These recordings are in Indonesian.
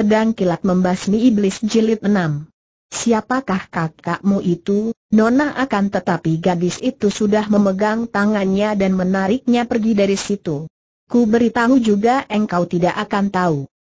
pedang kilat membasmi iblis jilid 6. Siapakah kakakmu itu? Nona akan tetapi gadis itu sudah memegang tangannya dan menariknya pergi dari situ. Ku beritahu juga engkau tidak akan tahu.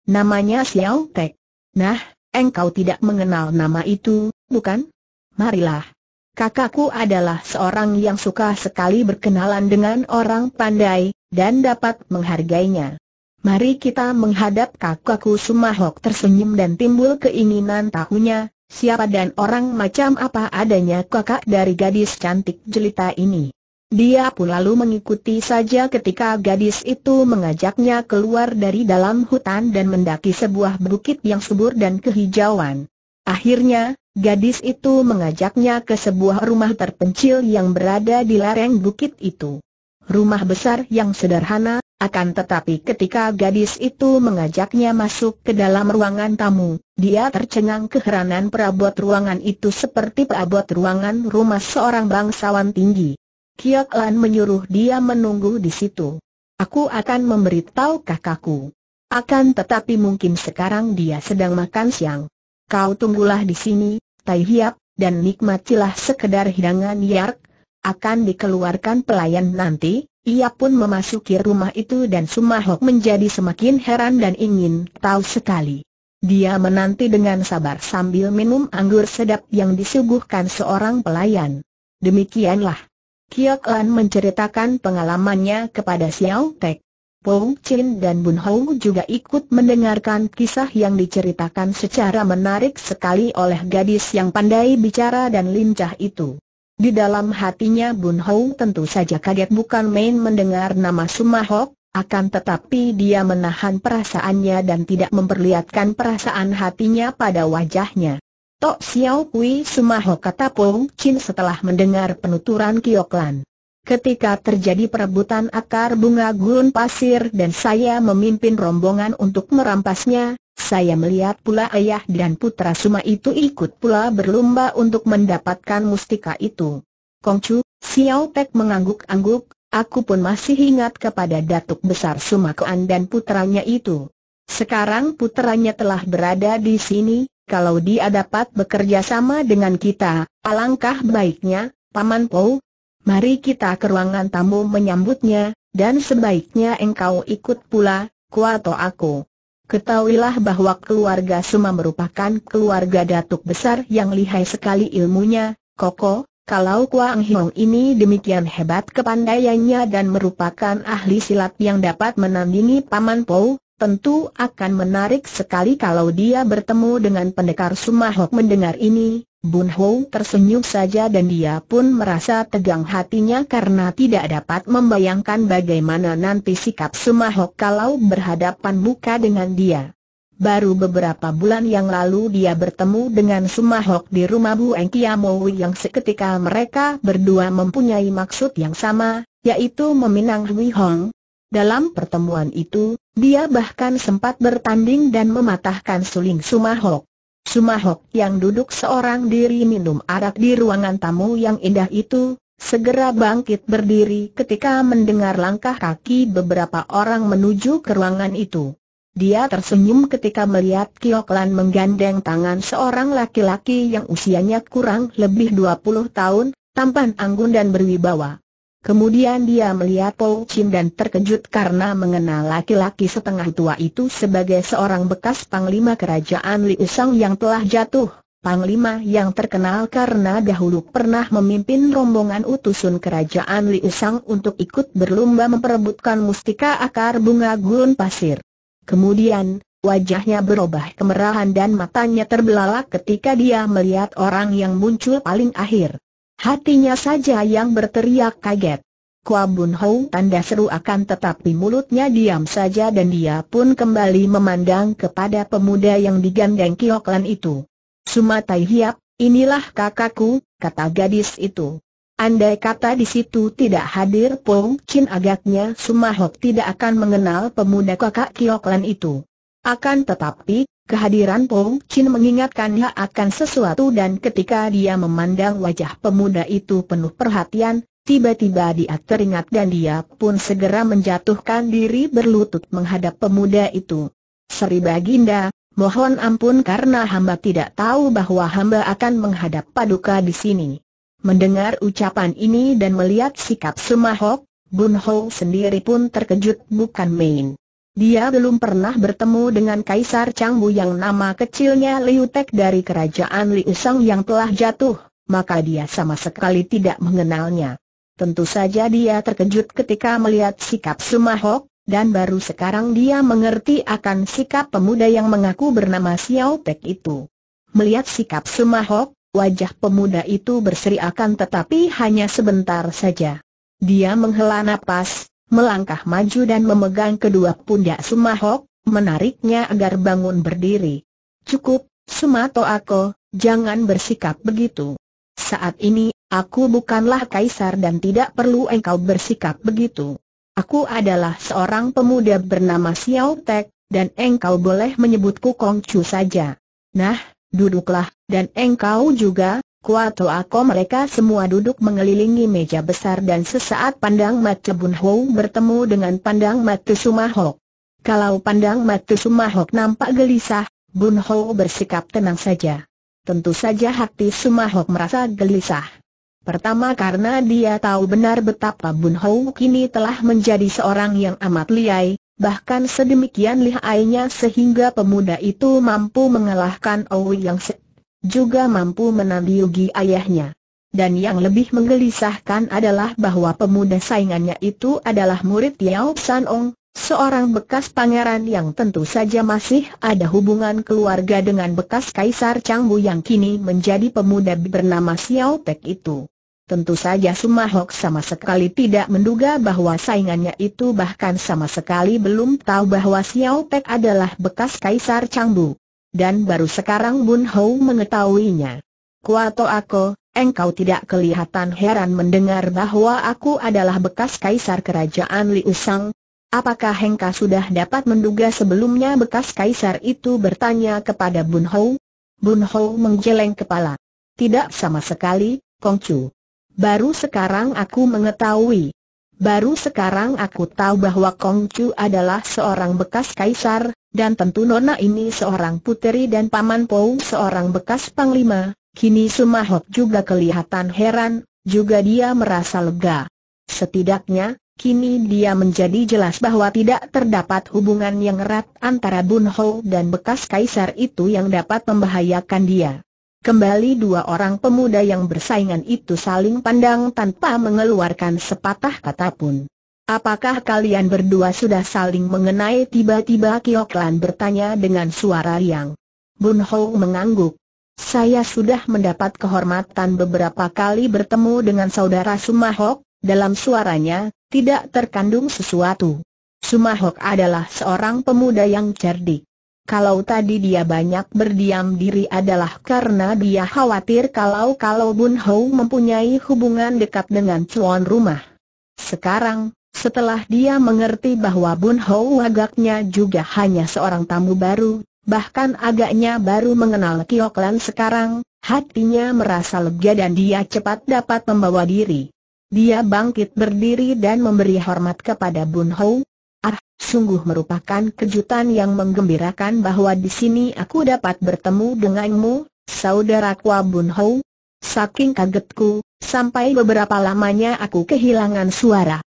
Namanya Xiao Tek. Nah, engkau tidak mengenal nama itu, bukan? Marilah. Kakakku adalah seorang yang suka sekali berkenalan dengan orang pandai, dan dapat menghargainya. Mari kita menghadap kakakku Sumahok tersenyum dan timbul keinginan tahunya, siapa dan orang macam apa adanya kakak dari gadis cantik jelita ini. Dia pun lalu mengikuti saja ketika gadis itu mengajaknya keluar dari dalam hutan dan mendaki sebuah bukit yang subur dan kehijauan. Akhirnya, gadis itu mengajaknya ke sebuah rumah terpencil yang berada di lereng bukit itu. Rumah besar yang sederhana, akan tetapi ketika gadis itu mengajaknya masuk ke dalam ruangan tamu, dia tercengang keheranan perabot ruangan itu seperti perabot ruangan rumah seorang bangsawan tinggi. Kiok Lan menyuruh dia menunggu di situ. Aku akan memberitahu kakakku. Akan tetapi mungkin sekarang dia sedang makan siang. Kau tunggulah di sini, Tai Hiap, dan nikmatilah sekedar hidangan yark. Akan dikeluarkan pelayan nanti, ia pun memasuki rumah itu dan Sumahok menjadi semakin heran dan ingin tahu sekali. Dia menanti dengan sabar sambil minum anggur sedap yang disuguhkan seorang pelayan. Demikianlah. Kiok menceritakan pengalamannya kepada Xiao Tek. Pou Chin dan Bun Hou juga ikut mendengarkan kisah yang diceritakan secara menarik sekali oleh gadis yang pandai bicara dan lincah itu. Di dalam hatinya Bun Hou tentu saja kaget bukan main mendengar nama Sumahok, akan tetapi dia menahan perasaannya dan tidak memperlihatkan perasaan hatinya pada wajahnya. Tok Xiao Kui Sumahok kata Pung Chin setelah mendengar penuturan Kioklan. Ketika terjadi perebutan akar bunga gurun pasir dan saya memimpin rombongan untuk merampasnya, saya melihat pula ayah dan putra Suma itu ikut pula berlomba untuk mendapatkan mustika itu. Kongcu, Xiao Pek mengangguk-angguk, aku pun masih ingat kepada Datuk Besar suma Kuan dan putranya itu. Sekarang putranya telah berada di sini, kalau dia dapat bekerja sama dengan kita, alangkah baiknya, Paman Po. Mari kita ke ruangan tamu menyambutnya, dan sebaiknya engkau ikut pula, atau aku. Ketahuilah bahwa keluarga Suma merupakan keluarga datuk besar yang lihai sekali ilmunya, Koko, kalau Kuang Hiong ini demikian hebat kepandaiannya dan merupakan ahli silat yang dapat menandingi Paman Pou, tentu akan menarik sekali kalau dia bertemu dengan pendekar Suma hok mendengar ini, Bun Ho tersenyum saja dan dia pun merasa tegang hatinya karena tidak dapat membayangkan bagaimana nanti sikap Sumahok kalau berhadapan muka dengan dia. Baru beberapa bulan yang lalu dia bertemu dengan Sumahok di rumah Bu Eng yang seketika mereka berdua mempunyai maksud yang sama, yaitu meminang Hui Hong. Dalam pertemuan itu, dia bahkan sempat bertanding dan mematahkan suling Sumahok. Sumahok yang duduk seorang diri minum arak di ruangan tamu yang indah itu, segera bangkit berdiri ketika mendengar langkah kaki beberapa orang menuju ke ruangan itu. Dia tersenyum ketika melihat Kioklan menggandeng tangan seorang laki-laki yang usianya kurang lebih 20 tahun, tampan anggun dan berwibawa. Kemudian dia melihat Paul Chin dan terkejut karena mengenal laki-laki setengah tua itu sebagai seorang bekas panglima kerajaan Li Usang yang telah jatuh. Panglima yang terkenal karena dahulu pernah memimpin rombongan utusan kerajaan Li Usang untuk ikut berlomba memperebutkan mustika akar bunga gurun pasir. Kemudian, wajahnya berubah kemerahan dan matanya terbelalak ketika dia melihat orang yang muncul paling akhir. Hatinya saja yang berteriak kaget. Kua Bun Hou tanda seru akan tetapi mulutnya diam saja dan dia pun kembali memandang kepada pemuda yang digandeng Kioklan itu. Sumatai Hiap, inilah kakakku, kata gadis itu. Andai kata di situ tidak hadir Pong Chin agaknya Sumahok tidak akan mengenal pemuda kakak Kioklan itu. Akan tetapi, Kehadiran Pong Chin mengingatkannya akan sesuatu dan ketika dia memandang wajah pemuda itu penuh perhatian, tiba-tiba dia teringat dan dia pun segera menjatuhkan diri berlutut menghadap pemuda itu. Sri Baginda, mohon ampun karena hamba tidak tahu bahwa hamba akan menghadap paduka di sini. Mendengar ucapan ini dan melihat sikap Sumahok, Bun Ho sendiri pun terkejut bukan main. Dia belum pernah bertemu dengan Kaisar Changbu yang nama kecilnya Liu Tek dari kerajaan Liu Sang yang telah jatuh, maka dia sama sekali tidak mengenalnya. Tentu saja dia terkejut ketika melihat sikap Sumahok, dan baru sekarang dia mengerti akan sikap pemuda yang mengaku bernama Xiao Tek itu. Melihat sikap Sumahok, wajah pemuda itu berseri akan tetapi hanya sebentar saja. Dia menghela napas, melangkah maju dan memegang kedua pundak Sumahok, menariknya agar bangun berdiri. Cukup, Sumato aku, jangan bersikap begitu. Saat ini, aku bukanlah kaisar dan tidak perlu engkau bersikap begitu. Aku adalah seorang pemuda bernama Xiao Tek, dan engkau boleh menyebutku Kongcu saja. Nah, duduklah, dan engkau juga, Kuato Ako mereka semua duduk mengelilingi meja besar dan sesaat pandang mata Bun Ho bertemu dengan pandang mata Sumahok. Kalau pandang mata Sumahok nampak gelisah, Bun Ho bersikap tenang saja. Tentu saja hati Sumahok merasa gelisah. Pertama karena dia tahu benar betapa Bun Ho kini telah menjadi seorang yang amat liai, bahkan sedemikian lihainya sehingga pemuda itu mampu mengalahkan Owi yang juga mampu menandingi ayahnya. Dan yang lebih menggelisahkan adalah bahwa pemuda saingannya itu adalah murid Yao San Ong, seorang bekas pangeran yang tentu saja masih ada hubungan keluarga dengan bekas Kaisar Changbu yang kini menjadi pemuda bernama Xiao Pek itu. Tentu saja Sumahok sama sekali tidak menduga bahwa saingannya itu bahkan sama sekali belum tahu bahwa Xiao Pek adalah bekas Kaisar Changbu dan baru sekarang Bun Hou mengetahuinya. Kuato aku, engkau tidak kelihatan heran mendengar bahwa aku adalah bekas kaisar kerajaan Liu Sang. Apakah Hengka sudah dapat menduga sebelumnya bekas kaisar itu bertanya kepada Bun Hou? Bun Hou menggeleng kepala. Tidak sama sekali, Kong Chu. Baru sekarang aku mengetahui. Baru sekarang aku tahu bahwa Kong Chu adalah seorang bekas kaisar, dan tentu Nona ini seorang puteri dan Paman Pou seorang bekas panglima, kini Sumahok juga kelihatan heran, juga dia merasa lega. Setidaknya, kini dia menjadi jelas bahwa tidak terdapat hubungan yang erat antara Bun Ho dan bekas kaisar itu yang dapat membahayakan dia. Kembali dua orang pemuda yang bersaingan itu saling pandang tanpa mengeluarkan sepatah kata pun. Apakah kalian berdua sudah saling mengenai tiba-tiba Kioklan bertanya dengan suara yang Bun Ho mengangguk. Saya sudah mendapat kehormatan beberapa kali bertemu dengan saudara Sumahok, dalam suaranya, tidak terkandung sesuatu. Sumahok adalah seorang pemuda yang cerdik. Kalau tadi dia banyak berdiam diri adalah karena dia khawatir kalau-kalau Bun Ho mempunyai hubungan dekat dengan tuan rumah. Sekarang, setelah dia mengerti bahwa Bun Ho agaknya juga hanya seorang tamu baru, bahkan agaknya baru mengenal Kioklan sekarang, hatinya merasa lega dan dia cepat dapat membawa diri. Dia bangkit berdiri dan memberi hormat kepada Bun Ho. Ah, sungguh merupakan kejutan yang menggembirakan bahwa di sini aku dapat bertemu denganmu, saudara Kwa Bun Ho. Saking kagetku, sampai beberapa lamanya aku kehilangan suara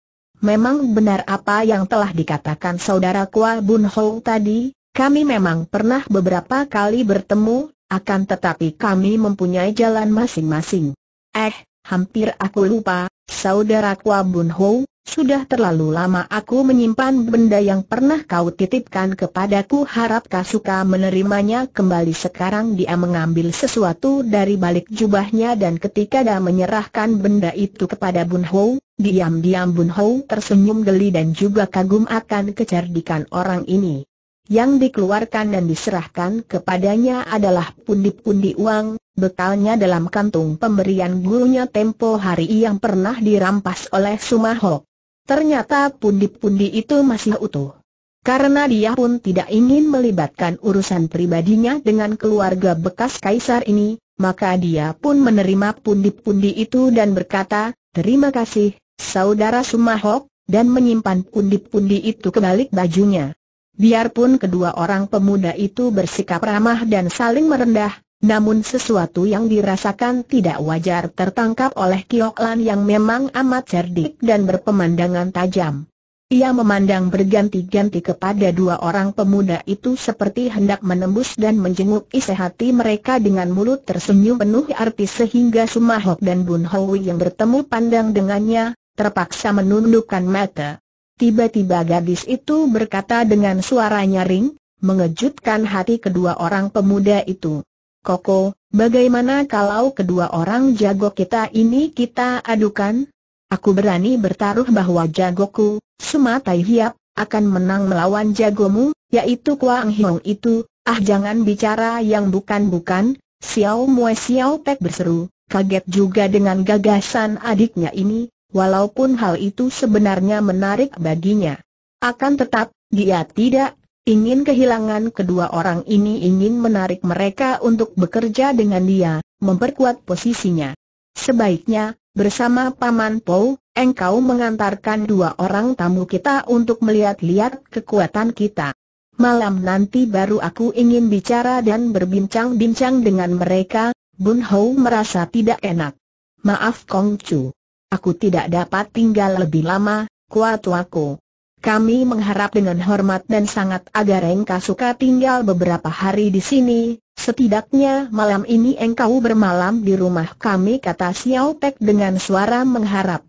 memang benar apa yang telah dikatakan saudara Kwa Bun Ho tadi, kami memang pernah beberapa kali bertemu, akan tetapi kami mempunyai jalan masing-masing. Eh, hampir aku lupa, saudara Kwa Bun Ho, sudah terlalu lama aku menyimpan benda yang pernah kau titipkan kepadaku Harap kau suka menerimanya kembali Sekarang dia mengambil sesuatu dari balik jubahnya Dan ketika dia menyerahkan benda itu kepada Bun Ho Diam-diam Bun Ho tersenyum geli dan juga kagum akan kecerdikan orang ini Yang dikeluarkan dan diserahkan kepadanya adalah pundi-pundi uang Bekalnya dalam kantung pemberian gurunya tempo hari yang pernah dirampas oleh Sumahok Ternyata pundi-pundi itu masih utuh. Karena dia pun tidak ingin melibatkan urusan pribadinya dengan keluarga bekas kaisar ini, maka dia pun menerima pundi-pundi itu dan berkata, terima kasih, saudara Sumahok, dan menyimpan pundi-pundi itu ke balik bajunya. Biarpun kedua orang pemuda itu bersikap ramah dan saling merendah, namun sesuatu yang dirasakan tidak wajar tertangkap oleh Kiok Lan yang memang amat cerdik dan berpemandangan tajam. Ia memandang berganti-ganti kepada dua orang pemuda itu seperti hendak menembus dan menjenguk isi hati mereka dengan mulut tersenyum penuh arti sehingga Sumahok dan Bun Hoi yang bertemu pandang dengannya, terpaksa menundukkan mata. Tiba-tiba gadis itu berkata dengan suara nyaring, mengejutkan hati kedua orang pemuda itu. Koko, bagaimana kalau kedua orang jago kita ini kita adukan? Aku berani bertaruh bahwa jagoku, sematai hiap, akan menang melawan jagomu, yaitu Kuang Hiong itu, ah jangan bicara yang bukan-bukan, Xiao Mue Xiao Pek berseru, kaget juga dengan gagasan adiknya ini, walaupun hal itu sebenarnya menarik baginya. Akan tetap, dia tidak ingin kehilangan kedua orang ini ingin menarik mereka untuk bekerja dengan dia, memperkuat posisinya. Sebaiknya, bersama Paman Po, engkau mengantarkan dua orang tamu kita untuk melihat-lihat kekuatan kita. Malam nanti baru aku ingin bicara dan berbincang-bincang dengan mereka, Bun Ho merasa tidak enak. Maaf Kong Chu. Aku tidak dapat tinggal lebih lama, kuat waku. Kami mengharap dengan hormat dan sangat agar engkau suka tinggal beberapa hari di sini, setidaknya malam ini engkau bermalam di rumah kami kata Xiao Pek dengan suara mengharap.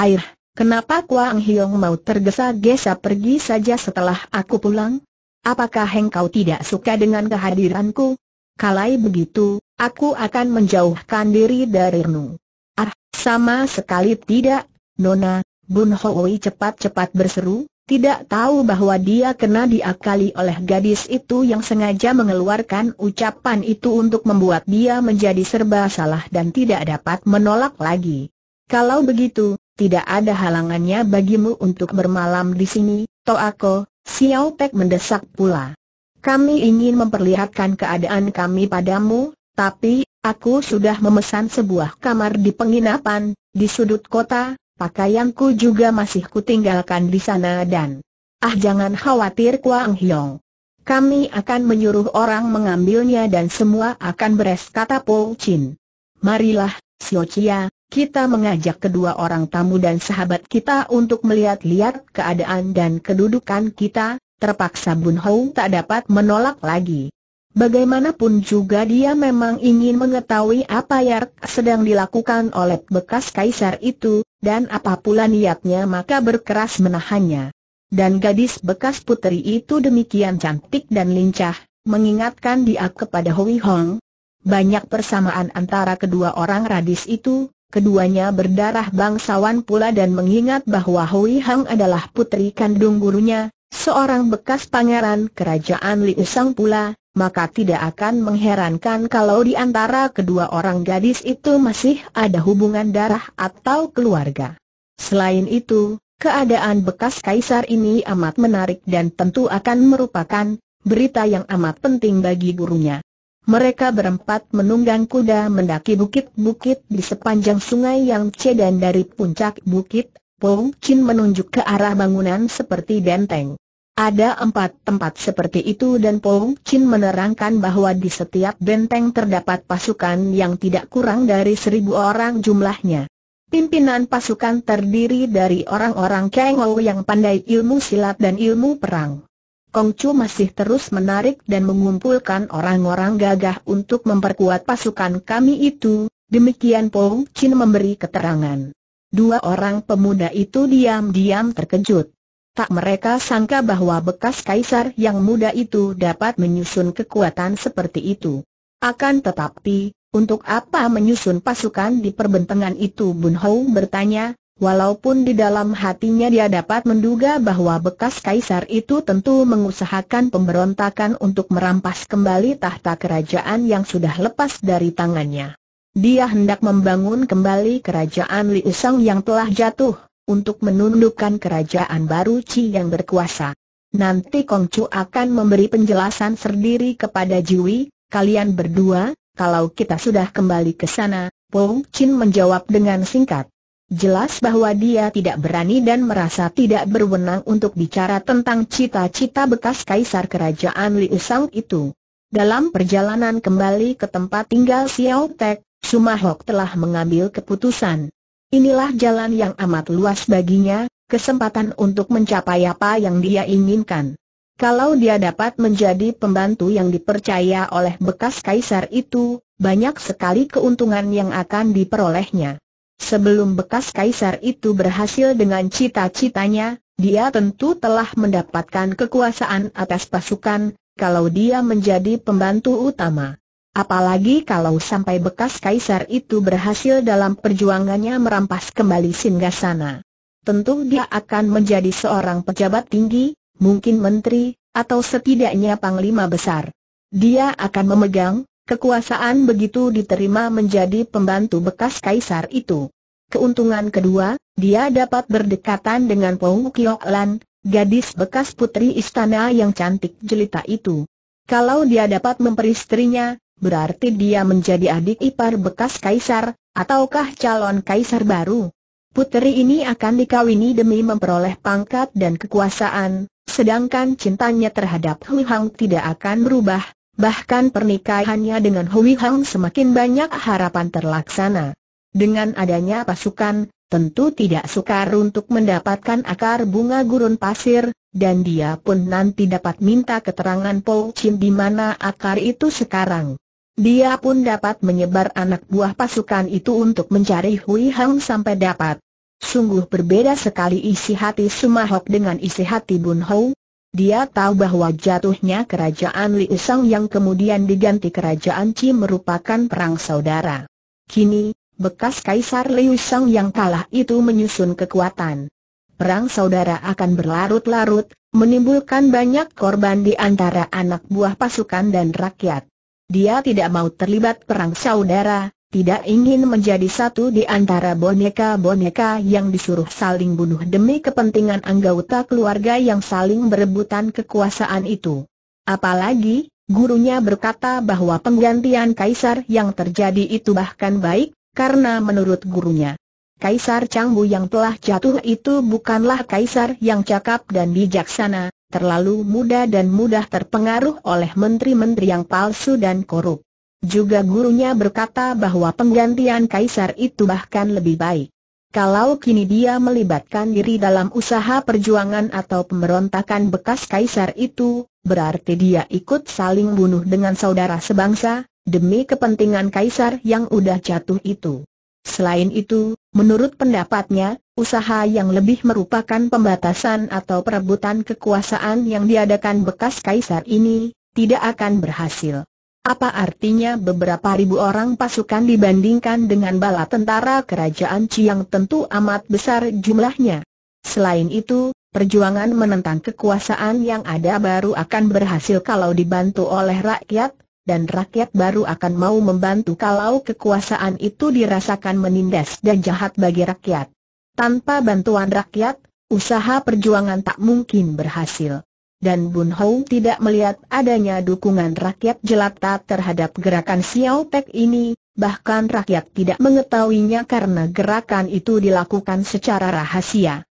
Air, kenapa Kuang Hiong mau tergesa-gesa pergi saja setelah aku pulang? Apakah engkau tidak suka dengan kehadiranku? Kalai begitu, aku akan menjauhkan diri dari nu. Ah, sama sekali tidak, Nona, Bun Hoi cepat-cepat berseru, tidak tahu bahwa dia kena diakali oleh gadis itu yang sengaja mengeluarkan ucapan itu untuk membuat dia menjadi serba salah dan tidak dapat menolak lagi. Kalau begitu, tidak ada halangannya bagimu untuk bermalam di sini, Toako, Xiao Pek mendesak pula. Kami ingin memperlihatkan keadaan kami padamu, tapi, aku sudah memesan sebuah kamar di penginapan, di sudut kota, pakaianku juga masih kutinggalkan di sana dan... Ah jangan khawatir Kuang Hiong. Kami akan menyuruh orang mengambilnya dan semua akan beres kata Po Chin. Marilah, Sio Chia, kita mengajak kedua orang tamu dan sahabat kita untuk melihat-lihat keadaan dan kedudukan kita, terpaksa Bun Hou tak dapat menolak lagi. Bagaimanapun juga dia memang ingin mengetahui apa yang sedang dilakukan oleh bekas kaisar itu, dan apa pula niatnya maka berkeras menahannya. Dan gadis bekas putri itu demikian cantik dan lincah, mengingatkan dia kepada Hui Hong. Banyak persamaan antara kedua orang radis itu, keduanya berdarah bangsawan pula dan mengingat bahwa Hui Hong adalah putri kandung gurunya, seorang bekas pangeran kerajaan Li Usang pula, maka tidak akan mengherankan kalau di antara kedua orang gadis itu masih ada hubungan darah atau keluarga. Selain itu, keadaan bekas kaisar ini amat menarik dan tentu akan merupakan berita yang amat penting bagi gurunya. Mereka berempat menunggang kuda mendaki bukit-bukit di sepanjang sungai yang cedan dari puncak bukit, Pong Chin menunjuk ke arah bangunan seperti benteng. Ada empat tempat seperti itu dan Pong Chin menerangkan bahwa di setiap benteng terdapat pasukan yang tidak kurang dari seribu orang jumlahnya. Pimpinan pasukan terdiri dari orang-orang Kengo yang pandai ilmu silat dan ilmu perang. Kongcu masih terus menarik dan mengumpulkan orang-orang gagah untuk memperkuat pasukan kami itu, demikian Pong Chin memberi keterangan. Dua orang pemuda itu diam-diam terkejut. Tak mereka sangka bahwa bekas kaisar yang muda itu dapat menyusun kekuatan seperti itu. Akan tetapi, untuk apa menyusun pasukan di perbentangan itu Bun Hou bertanya, walaupun di dalam hatinya dia dapat menduga bahwa bekas kaisar itu tentu mengusahakan pemberontakan untuk merampas kembali tahta kerajaan yang sudah lepas dari tangannya. Dia hendak membangun kembali kerajaan Liusang yang telah jatuh, untuk menundukkan kerajaan baru Qi yang berkuasa. Nanti Kongcu akan memberi penjelasan sendiri kepada Jui. kalian berdua, kalau kita sudah kembali ke sana, Pong Chin menjawab dengan singkat. Jelas bahwa dia tidak berani dan merasa tidak berwenang untuk bicara tentang cita-cita bekas kaisar kerajaan Liu Sang itu. Dalam perjalanan kembali ke tempat tinggal Xiao Tek, Sumahok telah mengambil keputusan. Inilah jalan yang amat luas baginya, kesempatan untuk mencapai apa yang dia inginkan. Kalau dia dapat menjadi pembantu yang dipercaya oleh bekas kaisar itu, banyak sekali keuntungan yang akan diperolehnya. Sebelum bekas kaisar itu berhasil dengan cita-citanya, dia tentu telah mendapatkan kekuasaan atas pasukan, kalau dia menjadi pembantu utama. Apalagi kalau sampai bekas kaisar itu berhasil dalam perjuangannya merampas kembali singgasana. Tentu dia akan menjadi seorang pejabat tinggi, mungkin menteri, atau setidaknya panglima besar. Dia akan memegang kekuasaan begitu diterima menjadi pembantu bekas kaisar itu. Keuntungan kedua, dia dapat berdekatan dengan Pong Kiok Lan, gadis bekas putri istana yang cantik jelita itu. Kalau dia dapat memperistrinya, Berarti dia menjadi adik ipar bekas kaisar, ataukah calon kaisar baru? Putri ini akan dikawini demi memperoleh pangkat dan kekuasaan, sedangkan cintanya terhadap Hui Hang tidak akan berubah, bahkan pernikahannya dengan Hui Hang semakin banyak harapan terlaksana. Dengan adanya pasukan, tentu tidak sukar untuk mendapatkan akar bunga gurun pasir, dan dia pun nanti dapat minta keterangan Paul Chin di mana akar itu sekarang. Dia pun dapat menyebar anak buah pasukan itu untuk mencari Hui Hang sampai dapat. Sungguh berbeda sekali isi hati Sumahok dengan isi hati Bun Hou. Dia tahu bahwa jatuhnya kerajaan Liu Sang yang kemudian diganti kerajaan Qi merupakan perang saudara. Kini, bekas Kaisar Liu Sang yang kalah itu menyusun kekuatan. Perang saudara akan berlarut-larut, menimbulkan banyak korban di antara anak buah pasukan dan rakyat. Dia tidak mau terlibat perang saudara, tidak ingin menjadi satu di antara boneka-boneka yang disuruh saling bunuh demi kepentingan anggota keluarga yang saling berebutan kekuasaan itu. Apalagi, gurunya berkata bahwa penggantian kaisar yang terjadi itu bahkan baik, karena menurut gurunya, Kaisar Canggu yang telah jatuh itu bukanlah kaisar yang cakap dan bijaksana, terlalu muda dan mudah terpengaruh oleh menteri-menteri yang palsu dan korup. Juga gurunya berkata bahwa penggantian kaisar itu bahkan lebih baik. Kalau kini dia melibatkan diri dalam usaha perjuangan atau pemberontakan bekas kaisar itu, berarti dia ikut saling bunuh dengan saudara sebangsa, demi kepentingan kaisar yang udah jatuh itu. Selain itu, menurut pendapatnya, usaha yang lebih merupakan pembatasan atau perebutan kekuasaan yang diadakan bekas kaisar ini, tidak akan berhasil. Apa artinya beberapa ribu orang pasukan dibandingkan dengan bala tentara kerajaan Chiang tentu amat besar jumlahnya? Selain itu, perjuangan menentang kekuasaan yang ada baru akan berhasil kalau dibantu oleh rakyat, dan rakyat baru akan mau membantu kalau kekuasaan itu dirasakan menindas dan jahat bagi rakyat. Tanpa bantuan rakyat, usaha perjuangan tak mungkin berhasil. Dan Bun Hou tidak melihat adanya dukungan rakyat jelata terhadap gerakan Xiao Pek ini, bahkan rakyat tidak mengetahuinya karena gerakan itu dilakukan secara rahasia.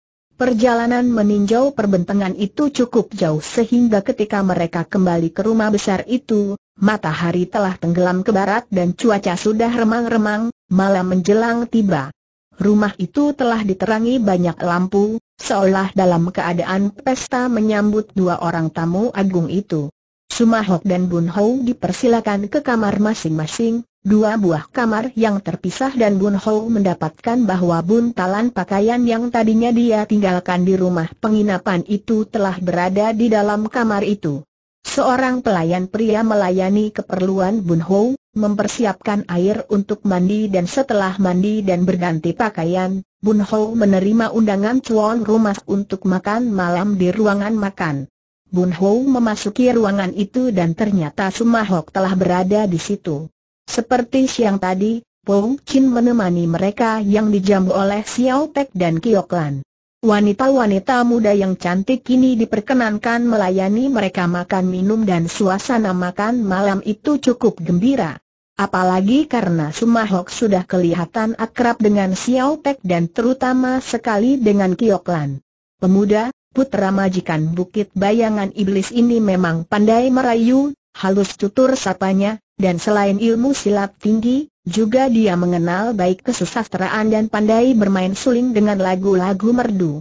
Perjalanan meninjau perbentangan itu cukup jauh sehingga ketika mereka kembali ke rumah besar itu, matahari telah tenggelam ke barat dan cuaca sudah remang-remang, malam menjelang tiba. Rumah itu telah diterangi banyak lampu, seolah dalam keadaan pesta menyambut dua orang tamu agung itu. Sumahok dan Bunhou dipersilakan ke kamar masing-masing, Dua buah kamar yang terpisah dan Bun Ho mendapatkan bahwa buntalan pakaian yang tadinya dia tinggalkan di rumah penginapan itu telah berada di dalam kamar itu. Seorang pelayan pria melayani keperluan Bun Ho, mempersiapkan air untuk mandi dan setelah mandi dan berganti pakaian, Bun Ho menerima undangan cuan rumah untuk makan malam di ruangan makan. Bun Ho memasuki ruangan itu dan ternyata Sumahok telah berada di situ. Seperti siang tadi, Pong Chin menemani mereka yang dijamu oleh Xiao Pek dan Kioklan. Wanita-wanita muda yang cantik kini diperkenankan melayani mereka makan minum dan suasana makan malam itu cukup gembira. Apalagi karena Sumahok sudah kelihatan akrab dengan Xiao Pek dan terutama sekali dengan Kioklan. Pemuda, putra majikan Bukit Bayangan Iblis ini memang pandai merayu, halus tutur sapanya, dan selain ilmu silat tinggi, juga dia mengenal baik kesusastraan dan pandai bermain suling dengan lagu-lagu merdu.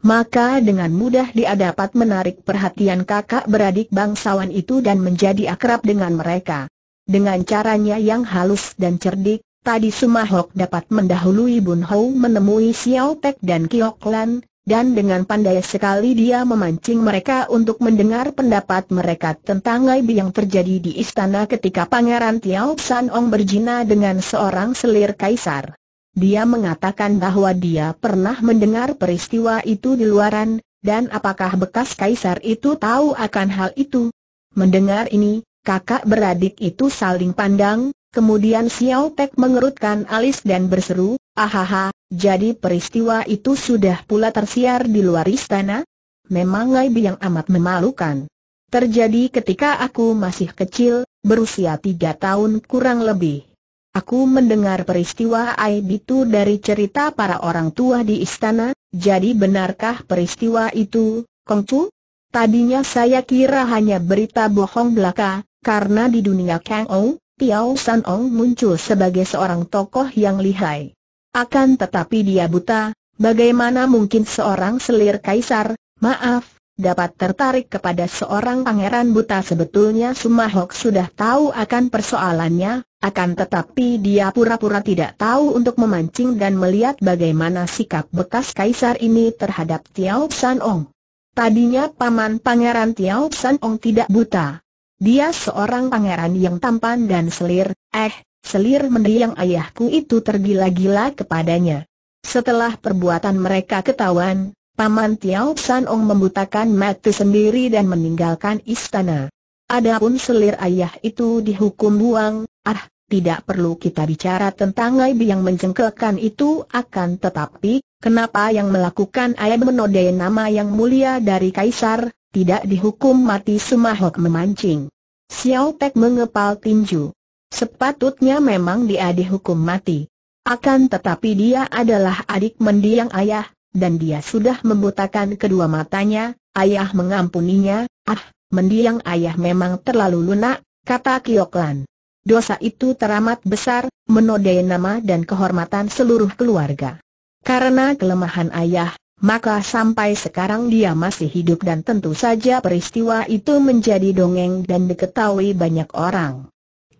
Maka dengan mudah dia dapat menarik perhatian kakak beradik bangsawan itu dan menjadi akrab dengan mereka. Dengan caranya yang halus dan cerdik, tadi Sumahok dapat mendahului Bun Hou menemui Xiao Pei dan Kiok Lan, dan dengan pandai sekali dia memancing mereka untuk mendengar pendapat mereka tentang aib yang terjadi di istana ketika Pangeran Tiao San Ong berjina dengan seorang selir kaisar. Dia mengatakan bahwa dia pernah mendengar peristiwa itu di luaran, dan apakah bekas kaisar itu tahu akan hal itu? Mendengar ini, kakak beradik itu saling pandang, kemudian Xiao Tek mengerutkan alis dan berseru, ahaha, jadi peristiwa itu sudah pula tersiar di luar istana? Memang gaib yang amat memalukan. Terjadi ketika aku masih kecil, berusia tiga tahun kurang lebih. Aku mendengar peristiwa aib itu dari cerita para orang tua di istana, jadi benarkah peristiwa itu, Kongcu? Tadinya saya kira hanya berita bohong belaka, karena di dunia Kang Ou, Piao San Ong muncul sebagai seorang tokoh yang lihai. Akan tetapi dia buta, bagaimana mungkin seorang selir kaisar, maaf, dapat tertarik kepada seorang pangeran buta sebetulnya Sumahok sudah tahu akan persoalannya, akan tetapi dia pura-pura tidak tahu untuk memancing dan melihat bagaimana sikap bekas kaisar ini terhadap Tiao San Ong. Tadinya paman pangeran Tiao San Ong tidak buta. Dia seorang pangeran yang tampan dan selir, eh, selir mendiang ayahku itu tergila-gila kepadanya. Setelah perbuatan mereka ketahuan, Paman Tiao San Ong membutakan mati sendiri dan meninggalkan istana. Adapun selir ayah itu dihukum buang, ah, tidak perlu kita bicara tentang aib yang menjengkelkan itu akan tetapi, kenapa yang melakukan aib menodai nama yang mulia dari Kaisar, tidak dihukum mati semahok memancing. Xiao Tek mengepal tinju. Sepatutnya memang dia dihukum mati. Akan tetapi dia adalah adik mendiang ayah, dan dia sudah membutakan kedua matanya, ayah mengampuninya, ah, mendiang ayah memang terlalu lunak, kata Kioklan. Dosa itu teramat besar, menodai nama dan kehormatan seluruh keluarga. Karena kelemahan ayah, maka sampai sekarang dia masih hidup dan tentu saja peristiwa itu menjadi dongeng dan diketahui banyak orang.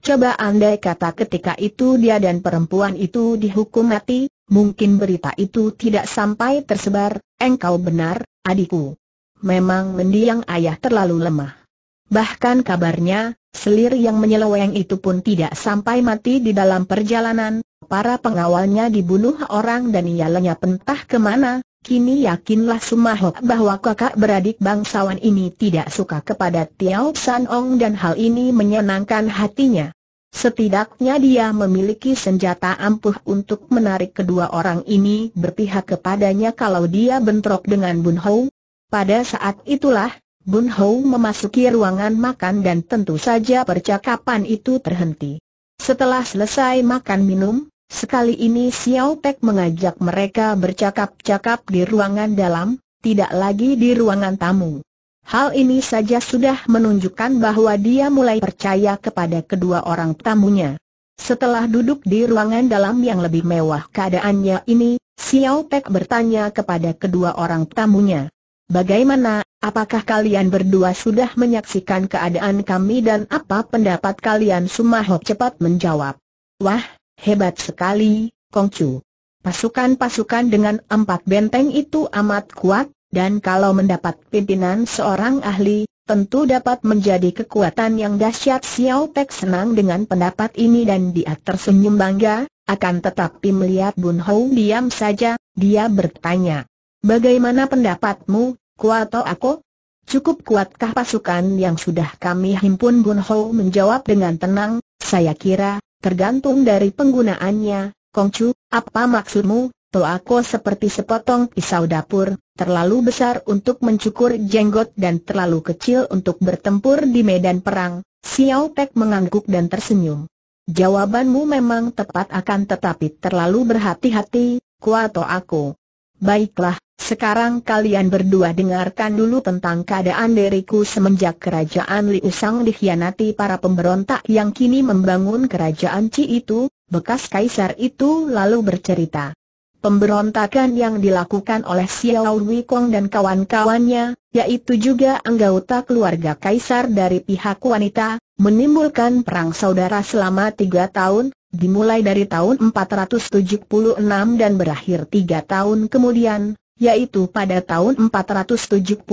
Coba andai kata ketika itu dia dan perempuan itu dihukum mati, mungkin berita itu tidak sampai tersebar, engkau benar, adikku. Memang mendiang ayah terlalu lemah. Bahkan kabarnya, selir yang menyeleweng itu pun tidak sampai mati di dalam perjalanan, para pengawalnya dibunuh orang dan ia lenyap entah kemana, Kini yakinlah Sumahok bahwa kakak beradik bangsawan ini tidak suka kepada Tiao San Ong dan hal ini menyenangkan hatinya. Setidaknya dia memiliki senjata ampuh untuk menarik kedua orang ini berpihak kepadanya kalau dia bentrok dengan Bun Hou. Pada saat itulah, Bun Hou memasuki ruangan makan dan tentu saja percakapan itu terhenti. Setelah selesai makan minum, Sekali ini Xiao Pek mengajak mereka bercakap-cakap di ruangan dalam, tidak lagi di ruangan tamu. Hal ini saja sudah menunjukkan bahwa dia mulai percaya kepada kedua orang tamunya. Setelah duduk di ruangan dalam yang lebih mewah keadaannya ini, Xiao Pek bertanya kepada kedua orang tamunya. Bagaimana, apakah kalian berdua sudah menyaksikan keadaan kami dan apa pendapat kalian? Sumahok cepat menjawab. Wah, Hebat sekali, Kongcu. Pasukan-pasukan dengan empat benteng itu amat kuat, dan kalau mendapat pimpinan seorang ahli, tentu dapat menjadi kekuatan yang dahsyat Xiao Tek senang dengan pendapat ini dan dia tersenyum bangga, akan tetapi melihat Bun Hou diam saja, dia bertanya. Bagaimana pendapatmu, kuat atau aku? Cukup kuatkah pasukan yang sudah kami himpun Bun Hou menjawab dengan tenang, saya kira, Tergantung dari penggunaannya, Kongcu, apa maksudmu? Toako seperti sepotong pisau dapur, terlalu besar untuk mencukur jenggot dan terlalu kecil untuk bertempur di medan perang, Xiao Pek mengangguk dan tersenyum. Jawabanmu memang tepat akan tetapi terlalu berhati-hati, kuato aku. Baiklah, sekarang kalian berdua dengarkan dulu tentang keadaan diriku semenjak kerajaan Liusang dikhianati para pemberontak yang kini membangun kerajaan Ci itu, bekas kaisar itu lalu bercerita. Pemberontakan yang dilakukan oleh Xiao Wikong dan kawan-kawannya, yaitu juga anggota keluarga kaisar dari pihak wanita, menimbulkan perang saudara selama tiga tahun, dimulai dari tahun 476 dan berakhir tiga tahun kemudian, yaitu pada tahun 479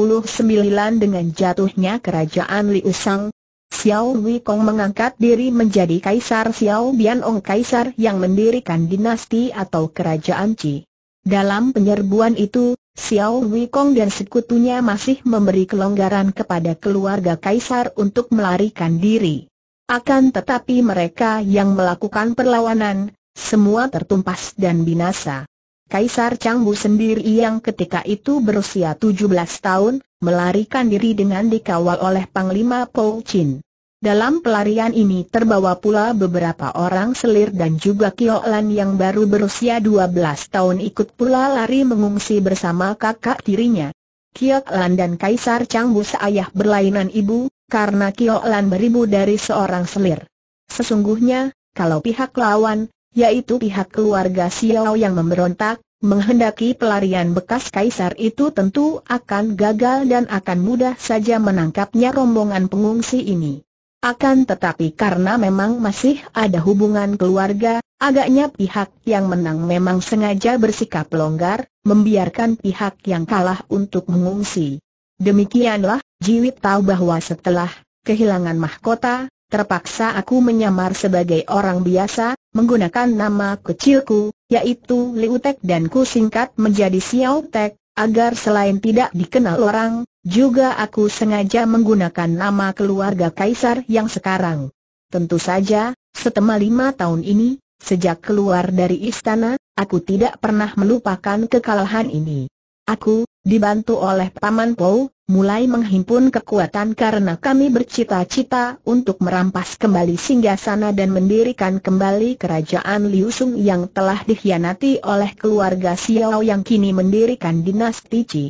dengan jatuhnya kerajaan Liu Sang, Xiao Wei Kong mengangkat diri menjadi Kaisar Xiao Bianong Kaisar yang mendirikan dinasti atau kerajaan Qi. Dalam penyerbuan itu, Xiao Wei Kong dan sekutunya masih memberi kelonggaran kepada keluarga Kaisar untuk melarikan diri. Akan tetapi mereka yang melakukan perlawanan, semua tertumpas dan binasa. Kaisar Changbu sendiri yang ketika itu berusia 17 tahun, melarikan diri dengan dikawal oleh Panglima Pou Chin. Dalam pelarian ini terbawa pula beberapa orang selir dan juga Kiolan yang baru berusia 12 tahun ikut pula lari mengungsi bersama kakak tirinya. Kiolan dan Kaisar Changbu seayah berlainan ibu, karena Kiolan beribu dari seorang selir. Sesungguhnya, kalau pihak lawan, yaitu pihak keluarga Xiao yang memberontak, menghendaki pelarian bekas kaisar itu tentu akan gagal dan akan mudah saja menangkapnya rombongan pengungsi ini. Akan tetapi karena memang masih ada hubungan keluarga, agaknya pihak yang menang memang sengaja bersikap longgar, membiarkan pihak yang kalah untuk mengungsi. Demikianlah, Jiwit tahu bahwa setelah kehilangan mahkota, terpaksa aku menyamar sebagai orang biasa, menggunakan nama kecilku, yaitu Liutek dan ku singkat menjadi Xiao agar selain tidak dikenal orang, juga aku sengaja menggunakan nama keluarga Kaisar yang sekarang. Tentu saja, setema lima tahun ini, sejak keluar dari istana, aku tidak pernah melupakan kekalahan ini. Aku, Dibantu oleh Paman Po, mulai menghimpun kekuatan karena kami bercita-cita untuk merampas kembali singgasana dan mendirikan kembali kerajaan Liu Sung yang telah dikhianati oleh keluarga Xiao yang kini mendirikan dinasti Qi.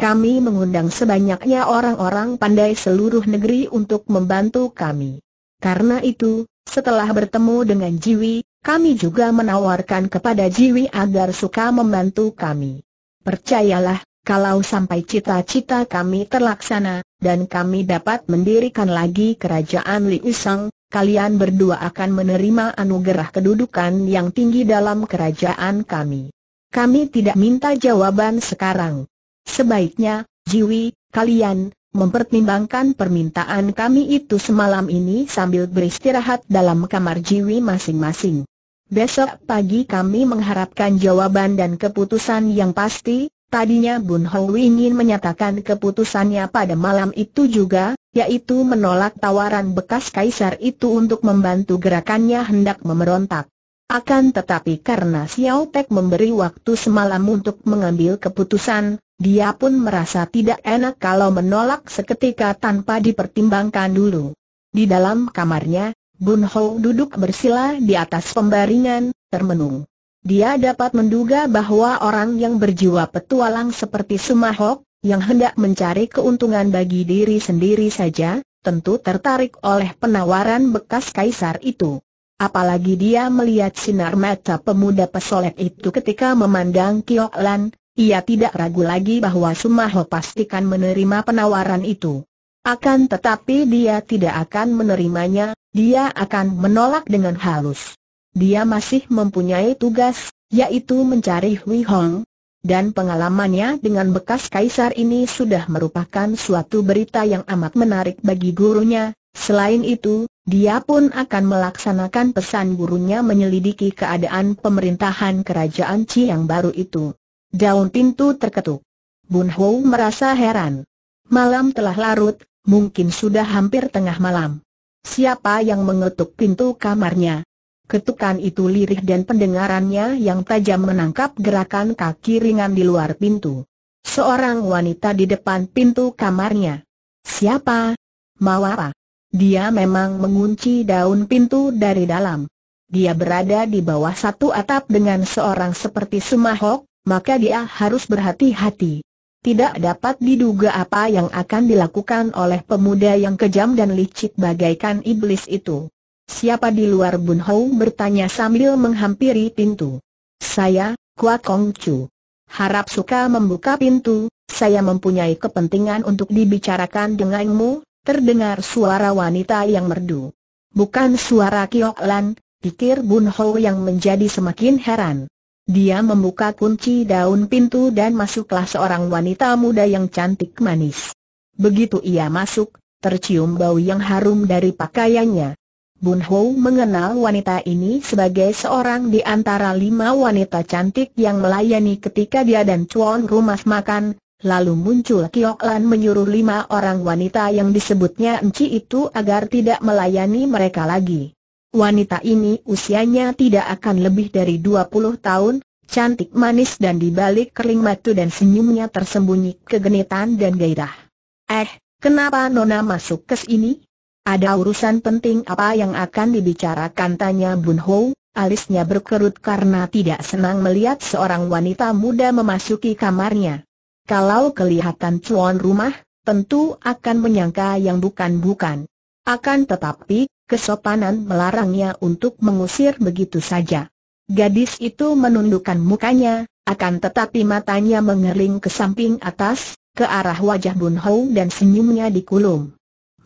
Kami mengundang sebanyaknya orang-orang pandai seluruh negeri untuk membantu kami. Karena itu, setelah bertemu dengan Jiwi, kami juga menawarkan kepada Jiwi agar suka membantu kami. Percayalah, kalau sampai cita-cita kami terlaksana, dan kami dapat mendirikan lagi kerajaan Liu Sang, kalian berdua akan menerima anugerah kedudukan yang tinggi dalam kerajaan kami. Kami tidak minta jawaban sekarang. Sebaiknya, Jiwi, kalian, mempertimbangkan permintaan kami itu semalam ini sambil beristirahat dalam kamar jiwi masing-masing. Besok pagi kami mengharapkan jawaban dan keputusan yang pasti, Tadinya Bun Hong ingin menyatakan keputusannya pada malam itu juga, yaitu menolak tawaran bekas kaisar itu untuk membantu gerakannya hendak memberontak. Akan tetapi karena Xiao Tek memberi waktu semalam untuk mengambil keputusan, dia pun merasa tidak enak kalau menolak seketika tanpa dipertimbangkan dulu. Di dalam kamarnya, Bun Hong duduk bersila di atas pembaringan, termenung. Dia dapat menduga bahwa orang yang berjiwa petualang seperti Sumahok, yang hendak mencari keuntungan bagi diri sendiri saja, tentu tertarik oleh penawaran bekas kaisar itu. Apalagi dia melihat sinar mata pemuda pesolek itu ketika memandang Kiok Lan, ia tidak ragu lagi bahwa Sumahok pastikan menerima penawaran itu. Akan tetapi dia tidak akan menerimanya, dia akan menolak dengan halus. Dia masih mempunyai tugas, yaitu mencari Hui Hong. Dan pengalamannya dengan bekas kaisar ini sudah merupakan suatu berita yang amat menarik bagi gurunya. Selain itu, dia pun akan melaksanakan pesan gurunya menyelidiki keadaan pemerintahan kerajaan Qi yang baru itu. Daun pintu terketuk. Bun Hou merasa heran. Malam telah larut, mungkin sudah hampir tengah malam. Siapa yang mengetuk pintu kamarnya? Ketukan itu lirih dan pendengarannya yang tajam menangkap gerakan kaki ringan di luar pintu. Seorang wanita di depan pintu kamarnya. Siapa? Mau Dia memang mengunci daun pintu dari dalam. Dia berada di bawah satu atap dengan seorang seperti Sumahok, maka dia harus berhati-hati. Tidak dapat diduga apa yang akan dilakukan oleh pemuda yang kejam dan licik bagaikan iblis itu. Siapa di luar Bun Hou bertanya sambil menghampiri pintu. Saya, Kua Kong Chu. Harap suka membuka pintu, saya mempunyai kepentingan untuk dibicarakan denganmu, terdengar suara wanita yang merdu. Bukan suara Kiok Lan, pikir Bun Hou yang menjadi semakin heran. Dia membuka kunci daun pintu dan masuklah seorang wanita muda yang cantik manis. Begitu ia masuk, tercium bau yang harum dari pakaiannya. Bun Ho mengenal wanita ini sebagai seorang di antara lima wanita cantik yang melayani ketika dia dan Chuan rumah makan, lalu muncul Kiok Lan menyuruh lima orang wanita yang disebutnya Enci itu agar tidak melayani mereka lagi. Wanita ini usianya tidak akan lebih dari 20 tahun, cantik manis dan dibalik kering matu dan senyumnya tersembunyi kegenitan dan gairah. Eh, kenapa Nona masuk ke sini? Ada urusan penting apa yang akan dibicarakan tanya Bun Ho, alisnya berkerut karena tidak senang melihat seorang wanita muda memasuki kamarnya. Kalau kelihatan cuan rumah, tentu akan menyangka yang bukan-bukan. Akan tetapi, kesopanan melarangnya untuk mengusir begitu saja. Gadis itu menundukkan mukanya, akan tetapi matanya mengering ke samping atas, ke arah wajah Bun Ho dan senyumnya dikulum.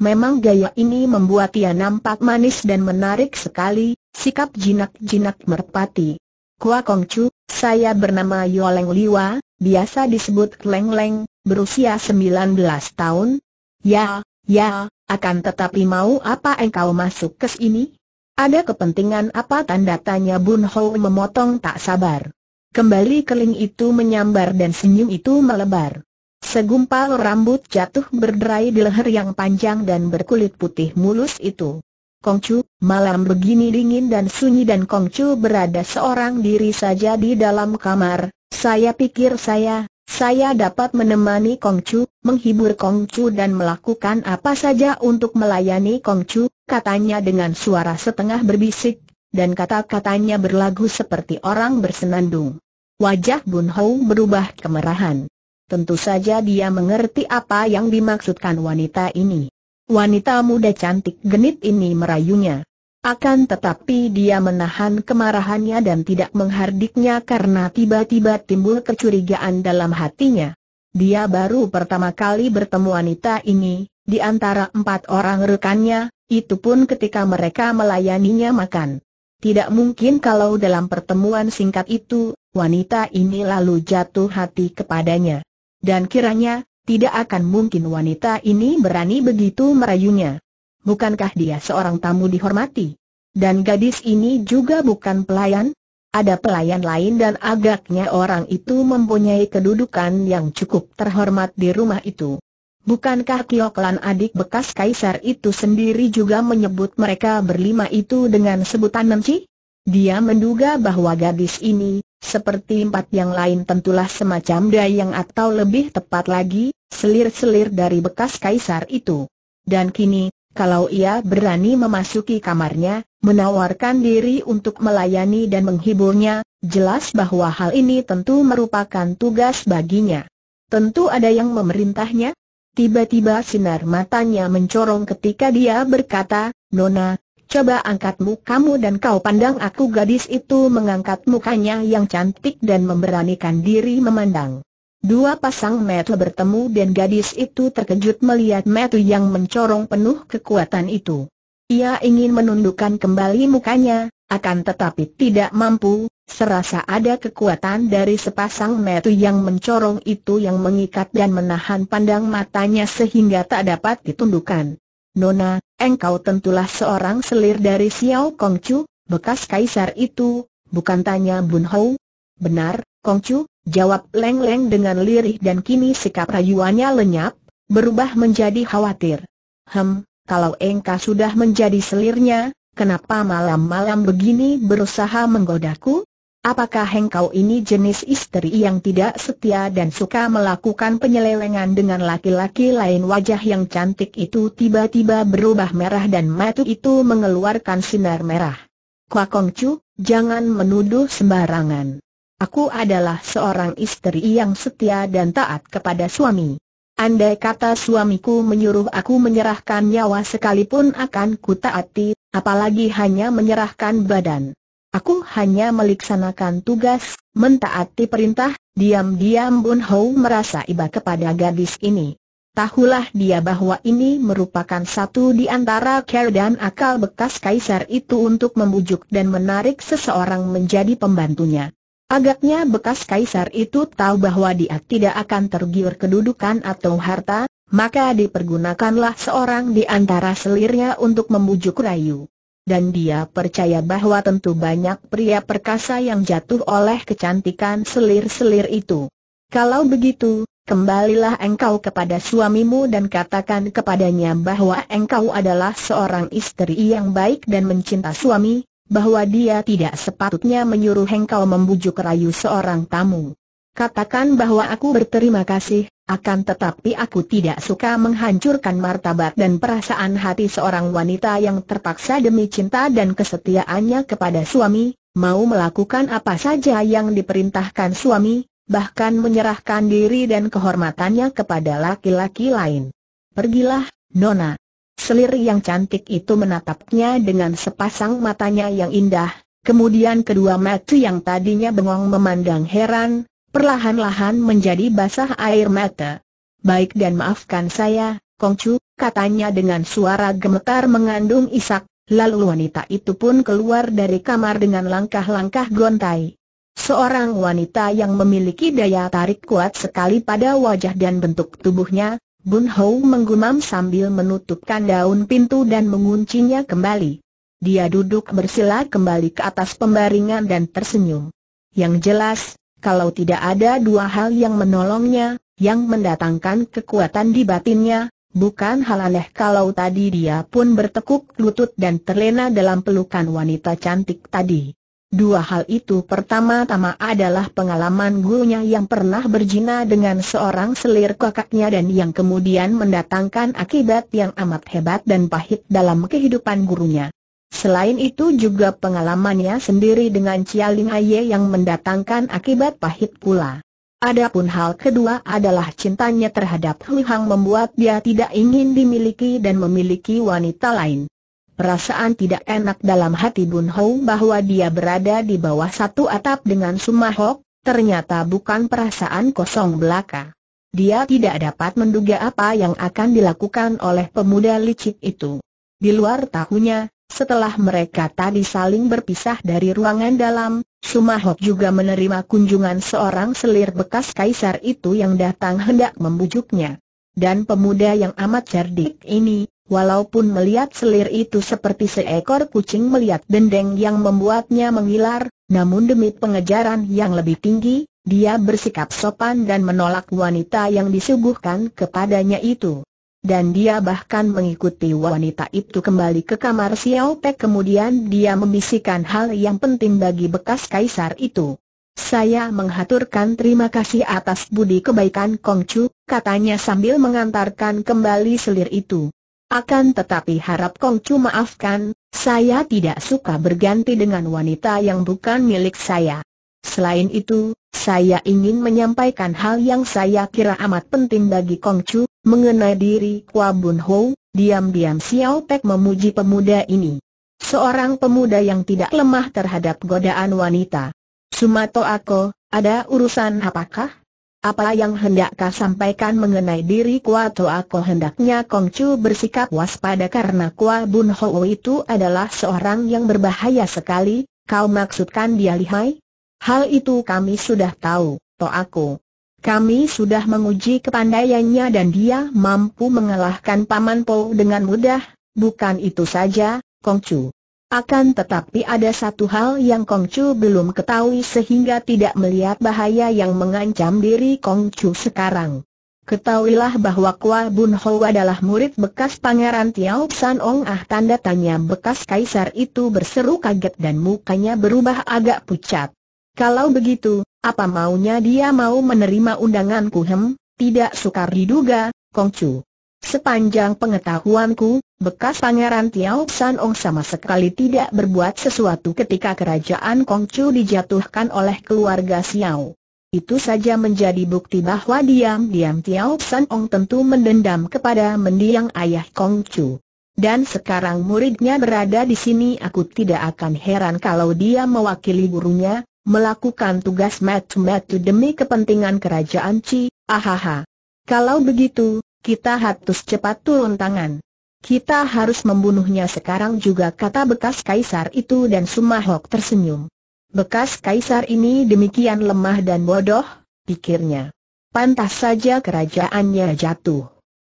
Memang gaya ini membuat ia nampak manis dan menarik sekali, sikap jinak-jinak merpati. Kua Kongcu, saya bernama Yoleng Liwa, biasa disebut Leng Leng, berusia 19 tahun. Ya, ya, akan tetapi mau apa engkau masuk ke sini? Ada kepentingan apa tanda tanya Bun Ho memotong tak sabar. Kembali keling itu menyambar dan senyum itu melebar. Segumpal rambut jatuh berderai di leher yang panjang dan berkulit putih mulus itu. Kongcu, malam begini dingin dan sunyi dan Kongcu berada seorang diri saja di dalam kamar. Saya pikir saya, saya dapat menemani Kongcu, menghibur Kongcu dan melakukan apa saja untuk melayani Kongcu, katanya dengan suara setengah berbisik, dan kata-katanya berlagu seperti orang bersenandung. Wajah Bun Hou berubah kemerahan. Tentu saja dia mengerti apa yang dimaksudkan wanita ini. Wanita muda cantik genit ini merayunya. Akan tetapi dia menahan kemarahannya dan tidak menghardiknya karena tiba-tiba timbul kecurigaan dalam hatinya. Dia baru pertama kali bertemu wanita ini, di antara empat orang rekannya, itu pun ketika mereka melayaninya makan. Tidak mungkin kalau dalam pertemuan singkat itu, wanita ini lalu jatuh hati kepadanya. Dan kiranya, tidak akan mungkin wanita ini berani begitu merayunya. Bukankah dia seorang tamu dihormati? Dan gadis ini juga bukan pelayan? Ada pelayan lain dan agaknya orang itu mempunyai kedudukan yang cukup terhormat di rumah itu. Bukankah Kioklan adik bekas kaisar itu sendiri juga menyebut mereka berlima itu dengan sebutan Nemci? Dia menduga bahwa gadis ini, seperti empat yang lain tentulah semacam dayang atau lebih tepat lagi, selir-selir dari bekas kaisar itu. Dan kini, kalau ia berani memasuki kamarnya, menawarkan diri untuk melayani dan menghiburnya, jelas bahwa hal ini tentu merupakan tugas baginya. Tentu ada yang memerintahnya. Tiba-tiba sinar matanya mencorong ketika dia berkata, Nona, Coba angkat mukamu dan kau pandang aku gadis itu mengangkat mukanya yang cantik dan memberanikan diri memandang. Dua pasang metu bertemu dan gadis itu terkejut melihat metu yang mencorong penuh kekuatan itu. Ia ingin menundukkan kembali mukanya, akan tetapi tidak mampu, serasa ada kekuatan dari sepasang metu yang mencorong itu yang mengikat dan menahan pandang matanya sehingga tak dapat ditundukkan. Nona, engkau tentulah seorang selir dari Xiao Kongchu, bekas kaisar itu, bukan tanya Bun Hou? Benar, Kongchu, jawab Leng Leng dengan lirih dan kini sikap rayuannya lenyap, berubah menjadi khawatir. Hem, kalau engkau sudah menjadi selirnya, kenapa malam-malam begini berusaha menggodaku? Apakah engkau ini jenis istri yang tidak setia dan suka melakukan penyelewengan dengan laki-laki lain wajah yang cantik itu tiba-tiba berubah merah dan mata itu mengeluarkan sinar merah. Kwa Kong Chu, jangan menuduh sembarangan. Aku adalah seorang istri yang setia dan taat kepada suami. Andai kata suamiku menyuruh aku menyerahkan nyawa sekalipun akan ku taati, apalagi hanya menyerahkan badan. Aku hanya melaksanakan tugas, mentaati perintah, diam-diam Bun Hou merasa iba kepada gadis ini. Tahulah dia bahwa ini merupakan satu di antara care dan akal bekas kaisar itu untuk membujuk dan menarik seseorang menjadi pembantunya. Agaknya bekas kaisar itu tahu bahwa dia tidak akan tergiur kedudukan atau harta, maka dipergunakanlah seorang di antara selirnya untuk membujuk rayu dan dia percaya bahwa tentu banyak pria perkasa yang jatuh oleh kecantikan selir-selir itu. Kalau begitu, kembalilah engkau kepada suamimu dan katakan kepadanya bahwa engkau adalah seorang istri yang baik dan mencinta suami, bahwa dia tidak sepatutnya menyuruh engkau membujuk rayu seorang tamu. Katakan bahwa aku berterima kasih, akan tetapi aku tidak suka menghancurkan martabat dan perasaan hati seorang wanita yang terpaksa demi cinta dan kesetiaannya kepada suami, mau melakukan apa saja yang diperintahkan suami, bahkan menyerahkan diri dan kehormatannya kepada laki-laki lain. Pergilah, Nona. Selir yang cantik itu menatapnya dengan sepasang matanya yang indah, kemudian kedua mata yang tadinya bengong memandang heran, perlahan-lahan menjadi basah air mata. Baik dan maafkan saya, Kongcu, katanya dengan suara gemetar mengandung isak, lalu wanita itu pun keluar dari kamar dengan langkah-langkah gontai. Seorang wanita yang memiliki daya tarik kuat sekali pada wajah dan bentuk tubuhnya, Bun Hou menggumam sambil menutupkan daun pintu dan menguncinya kembali. Dia duduk bersila kembali ke atas pembaringan dan tersenyum. Yang jelas, kalau tidak ada dua hal yang menolongnya, yang mendatangkan kekuatan di batinnya, bukan hal aneh kalau tadi dia pun bertekuk lutut dan terlena dalam pelukan wanita cantik tadi. Dua hal itu pertama-tama adalah pengalaman gurunya yang pernah berjina dengan seorang selir kakaknya dan yang kemudian mendatangkan akibat yang amat hebat dan pahit dalam kehidupan gurunya. Selain itu juga pengalamannya sendiri dengan Chia Ling Aye yang mendatangkan akibat pahit pula. Adapun hal kedua adalah cintanya terhadap Hui Hang membuat dia tidak ingin dimiliki dan memiliki wanita lain. Perasaan tidak enak dalam hati Bun Hou bahwa dia berada di bawah satu atap dengan Suma Hok, ternyata bukan perasaan kosong belaka. Dia tidak dapat menduga apa yang akan dilakukan oleh pemuda licik itu. Di luar tahunya, setelah mereka tadi saling berpisah dari ruangan dalam, Sumahok juga menerima kunjungan seorang selir bekas kaisar itu yang datang hendak membujuknya. Dan pemuda yang amat cerdik ini, walaupun melihat selir itu seperti seekor kucing melihat dendeng yang membuatnya mengilar, namun demi pengejaran yang lebih tinggi, dia bersikap sopan dan menolak wanita yang disuguhkan kepadanya itu dan dia bahkan mengikuti wanita itu kembali ke kamar Xiao Pe. kemudian dia membisikkan hal yang penting bagi bekas kaisar itu. Saya menghaturkan terima kasih atas budi kebaikan Kongcu, katanya sambil mengantarkan kembali selir itu. Akan tetapi harap Kongcu maafkan, saya tidak suka berganti dengan wanita yang bukan milik saya. Selain itu, saya ingin menyampaikan hal yang saya kira amat penting bagi Kongcu, Mengenai diri Kwa Bun Ho, diam-diam Xiao Pek memuji pemuda ini. Seorang pemuda yang tidak lemah terhadap godaan wanita. Sumato Ako, ada urusan apakah? Apa yang hendak kau sampaikan mengenai diri To Ako hendaknya Kong Chu bersikap waspada karena Kua Bun Ho itu adalah seorang yang berbahaya sekali, kau maksudkan dia lihai? Hal itu kami sudah tahu, To Ako. Kami sudah menguji kepandaiannya dan dia mampu mengalahkan Paman Po dengan mudah, bukan itu saja, Kong Chu. Akan tetapi ada satu hal yang Kong Chu belum ketahui sehingga tidak melihat bahaya yang mengancam diri Kong Chu sekarang. Ketahuilah bahwa Kua Bun Ho adalah murid bekas Pangeran Tiao San Ong Ah tanda tanya bekas kaisar itu berseru kaget dan mukanya berubah agak pucat. Kalau begitu, apa maunya dia mau menerima undanganku hem? Tidak sukar diduga, Kongcu. Sepanjang pengetahuanku, bekas pangeran Tiao San Ong sama sekali tidak berbuat sesuatu ketika kerajaan Kongcu dijatuhkan oleh keluarga Xiao. Itu saja menjadi bukti bahwa diam-diam Tiao San Ong tentu mendendam kepada mendiang ayah Kongcu. Dan sekarang muridnya berada di sini aku tidak akan heran kalau dia mewakili gurunya, melakukan tugas metu-metu demi kepentingan kerajaan Ci, ahaha. Kalau begitu, kita harus cepat turun tangan. Kita harus membunuhnya sekarang juga kata bekas kaisar itu dan Sumahok tersenyum. Bekas kaisar ini demikian lemah dan bodoh, pikirnya. Pantas saja kerajaannya jatuh.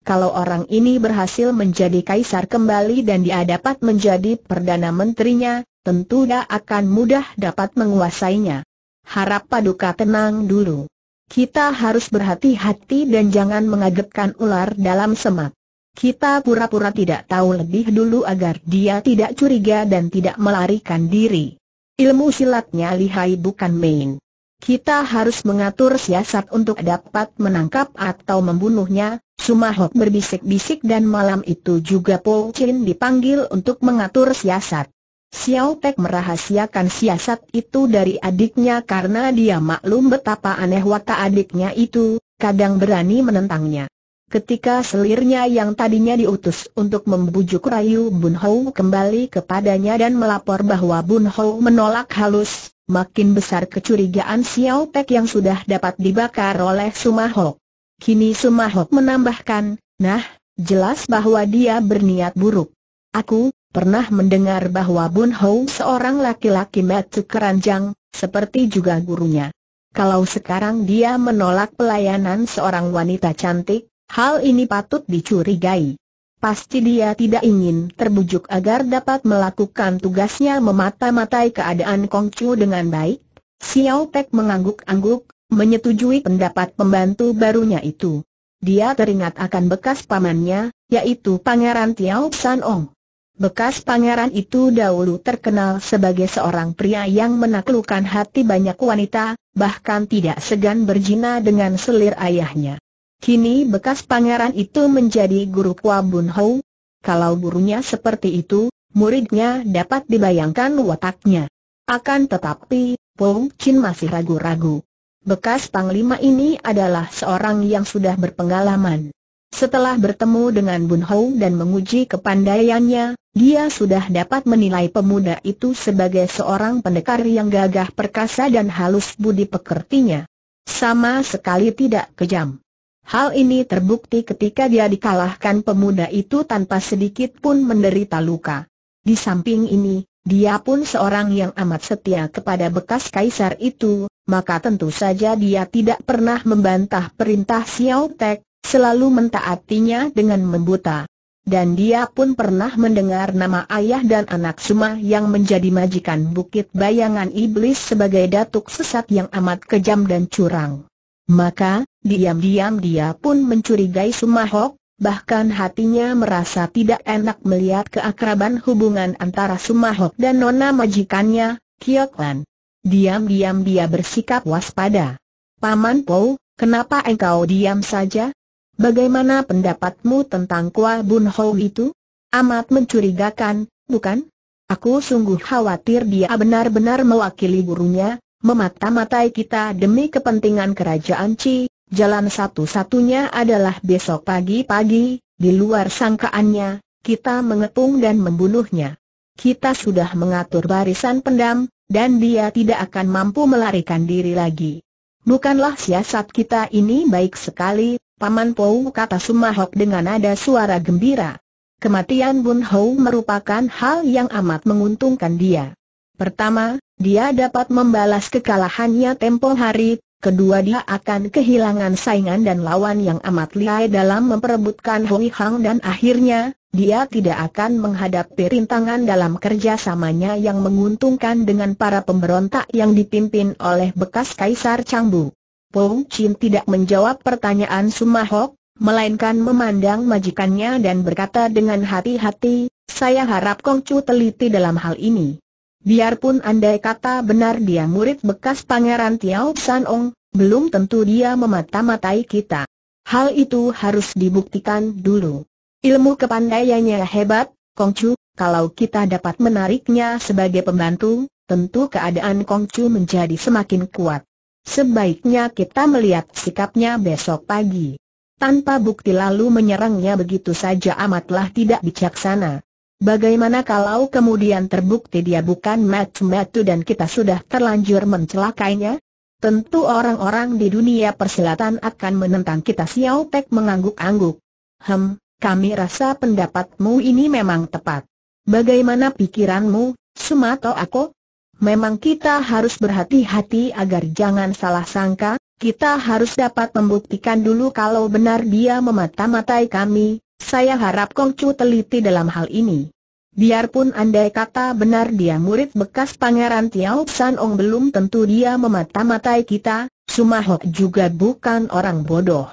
Kalau orang ini berhasil menjadi kaisar kembali dan dia dapat menjadi perdana menterinya, tentu dia akan mudah dapat menguasainya. Harap Paduka tenang dulu. Kita harus berhati-hati dan jangan mengagetkan ular dalam semak. Kita pura-pura tidak tahu lebih dulu agar dia tidak curiga dan tidak melarikan diri. Ilmu silatnya lihai bukan main. Kita harus mengatur siasat untuk dapat menangkap atau membunuhnya, Sumahok berbisik-bisik dan malam itu juga Po Chin dipanggil untuk mengatur siasat. Xiao Pek merahasiakan siasat itu dari adiknya karena dia maklum betapa aneh watak adiknya itu, kadang berani menentangnya. Ketika selirnya yang tadinya diutus untuk membujuk rayu Bun Hou kembali kepadanya dan melapor bahwa Bun Hou menolak halus, makin besar kecurigaan Xiao Pek yang sudah dapat dibakar oleh Sumahok. Kini Sumahok menambahkan, nah, jelas bahwa dia berniat buruk. Aku, pernah mendengar bahwa Bun Hou seorang laki-laki metu keranjang, seperti juga gurunya. Kalau sekarang dia menolak pelayanan seorang wanita cantik, hal ini patut dicurigai. Pasti dia tidak ingin terbujuk agar dapat melakukan tugasnya memata-matai keadaan Kong Kongcu dengan baik. Xiao Pek mengangguk-angguk, menyetujui pendapat pembantu barunya itu. Dia teringat akan bekas pamannya, yaitu Pangeran Tiao San Ong. Bekas pangeran itu dahulu terkenal sebagai seorang pria yang menaklukkan hati banyak wanita, bahkan tidak segan berjina dengan selir ayahnya. Kini bekas pangeran itu menjadi guru Kua Bun Hou. Kalau gurunya seperti itu, muridnya dapat dibayangkan wataknya. Akan tetapi, Pong Chin masih ragu-ragu. Bekas panglima ini adalah seorang yang sudah berpengalaman. Setelah bertemu dengan Bun Hou dan menguji kepandaiannya, dia sudah dapat menilai pemuda itu sebagai seorang pendekar yang gagah perkasa dan halus budi pekertinya. Sama sekali tidak kejam. Hal ini terbukti ketika dia dikalahkan pemuda itu tanpa sedikit pun menderita luka. Di samping ini, dia pun seorang yang amat setia kepada bekas kaisar itu, maka tentu saja dia tidak pernah membantah perintah Xiao Tek, selalu mentaatinya dengan membuta. Dan dia pun pernah mendengar nama ayah dan anak Suma yang menjadi majikan bukit bayangan iblis sebagai datuk sesat yang amat kejam dan curang. Maka, diam-diam dia pun mencurigai Hok, bahkan hatinya merasa tidak enak melihat keakraban hubungan antara Hok dan nona majikannya, Kioklan. Diam-diam dia bersikap waspada. Paman Pou, kenapa engkau diam saja? Bagaimana pendapatmu tentang Kua Bun Hou itu? Amat mencurigakan, bukan? Aku sungguh khawatir dia benar-benar mewakili gurunya, memata-matai kita demi kepentingan kerajaan Chi. Jalan satu-satunya adalah besok pagi-pagi, di luar sangkaannya, kita mengepung dan membunuhnya. Kita sudah mengatur barisan pendam, dan dia tidak akan mampu melarikan diri lagi. Bukanlah siasat kita ini baik sekali, Paman Pou kata Sumahok dengan nada suara gembira. Kematian Bun Hou merupakan hal yang amat menguntungkan dia. Pertama, dia dapat membalas kekalahannya tempo hari, kedua dia akan kehilangan saingan dan lawan yang amat lihai dalam memperebutkan Hui Hang dan akhirnya, dia tidak akan menghadapi rintangan dalam kerjasamanya yang menguntungkan dengan para pemberontak yang dipimpin oleh bekas Kaisar Changbu. Wong Chin tidak menjawab pertanyaan Sumahok, melainkan memandang majikannya dan berkata dengan hati-hati, saya harap Kong Chu teliti dalam hal ini. Biarpun andai kata benar dia murid bekas pangeran Tiao San Ong, belum tentu dia memata-matai kita. Hal itu harus dibuktikan dulu. Ilmu kepandaiannya hebat, Kong Chu, kalau kita dapat menariknya sebagai pembantu, tentu keadaan Kong Chu menjadi semakin kuat. Sebaiknya kita melihat sikapnya besok pagi. Tanpa bukti lalu menyerangnya begitu saja amatlah tidak bijaksana. Bagaimana kalau kemudian terbukti dia bukan matu-matu dan kita sudah terlanjur mencelakainya? Tentu orang-orang di dunia persilatan akan menentang kita Xiao Tek mengangguk-angguk. Hem, kami rasa pendapatmu ini memang tepat. Bagaimana pikiranmu, Sumato Ako? Memang kita harus berhati-hati agar jangan salah sangka, kita harus dapat membuktikan dulu kalau benar dia memata-matai kami, saya harap Kong Chu teliti dalam hal ini. Biarpun andai kata benar dia murid bekas Pangeran Tiao San Ong belum tentu dia memata-matai kita, Sumahok juga bukan orang bodoh.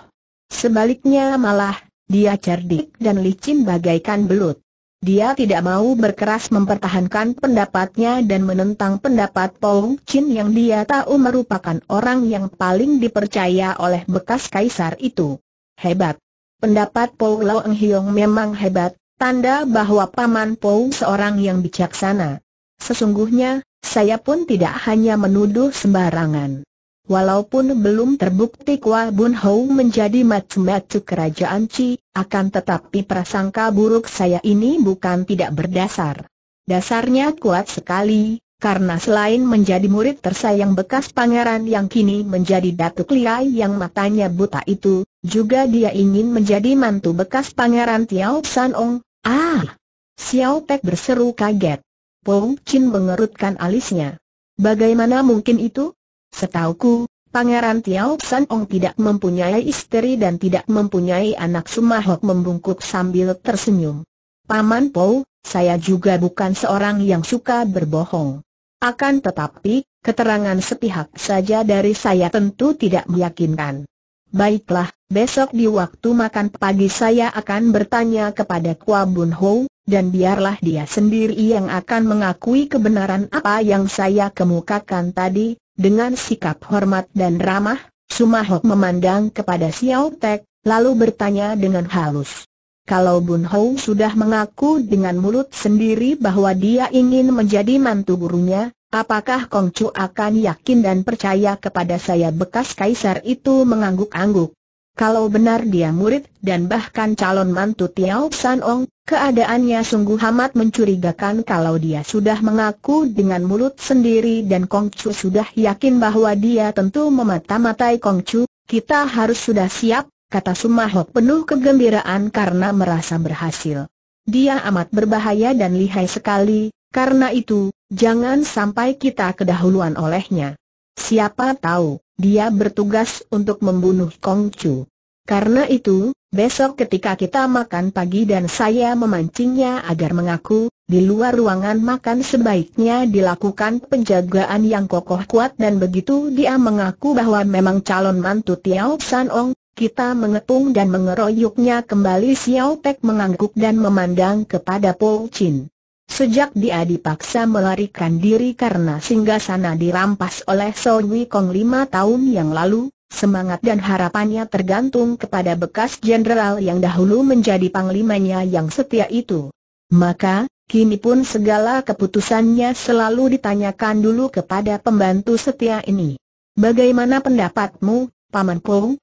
Sebaliknya malah, dia cerdik dan licin bagaikan belut. Dia tidak mau berkeras mempertahankan pendapatnya dan menentang pendapat Paul Chin yang dia tahu merupakan orang yang paling dipercaya oleh bekas kaisar itu. Hebat. Pendapat Paul Lau Eng Hiong memang hebat, tanda bahwa paman Paul seorang yang bijaksana. Sesungguhnya, saya pun tidak hanya menuduh sembarangan. Walaupun belum terbukti Kwa Bun Hou menjadi macu-macu kerajaan Ci, akan tetapi prasangka buruk saya ini bukan tidak berdasar. Dasarnya kuat sekali, karena selain menjadi murid tersayang bekas pangeran yang kini menjadi datuk liai yang matanya buta itu, juga dia ingin menjadi mantu bekas pangeran Tiao San Ong. Ah! Xiao Tek berseru kaget. Pong Chin mengerutkan alisnya. Bagaimana mungkin itu? Setauku, Pangeran Tiau San Ong tidak mempunyai istri dan tidak mempunyai anak Sumahok membungkuk sambil tersenyum. Paman Po, saya juga bukan seorang yang suka berbohong. Akan tetapi, keterangan sepihak saja dari saya tentu tidak meyakinkan. Baiklah, besok di waktu makan pagi saya akan bertanya kepada Kua Bun Ho, dan biarlah dia sendiri yang akan mengakui kebenaran apa yang saya kemukakan tadi, dengan sikap hormat dan ramah, Sumahok memandang kepada Xiao Tek, lalu bertanya dengan halus. Kalau Bun Hou sudah mengaku dengan mulut sendiri bahwa dia ingin menjadi mantu gurunya, apakah Kong Chu akan yakin dan percaya kepada saya bekas kaisar itu mengangguk-angguk? Kalau benar dia murid dan bahkan calon mantu Tiao San Ong, keadaannya sungguh amat mencurigakan kalau dia sudah mengaku dengan mulut sendiri dan Kong Chu sudah yakin bahwa dia tentu memata-matai Kong Chu, kita harus sudah siap, kata Sumahok penuh kegembiraan karena merasa berhasil. Dia amat berbahaya dan lihai sekali, karena itu, jangan sampai kita kedahuluan olehnya. Siapa tahu, dia bertugas untuk membunuh Kong Chu. Karena itu, besok ketika kita makan pagi dan saya memancingnya agar mengaku, di luar ruangan makan sebaiknya dilakukan penjagaan yang kokoh kuat dan begitu dia mengaku bahwa memang calon mantu Tiao San Ong, kita mengepung dan mengeroyoknya kembali Xiao Pek mengangguk dan memandang kepada Po Chin. Sejak dia dipaksa melarikan diri karena singgah sana dirampas oleh Wei Kong lima tahun yang lalu, semangat dan harapannya tergantung kepada bekas jenderal yang dahulu menjadi panglimanya yang setia itu. Maka, kini pun segala keputusannya selalu ditanyakan dulu kepada pembantu setia ini. Bagaimana pendapatmu, Paman Pong?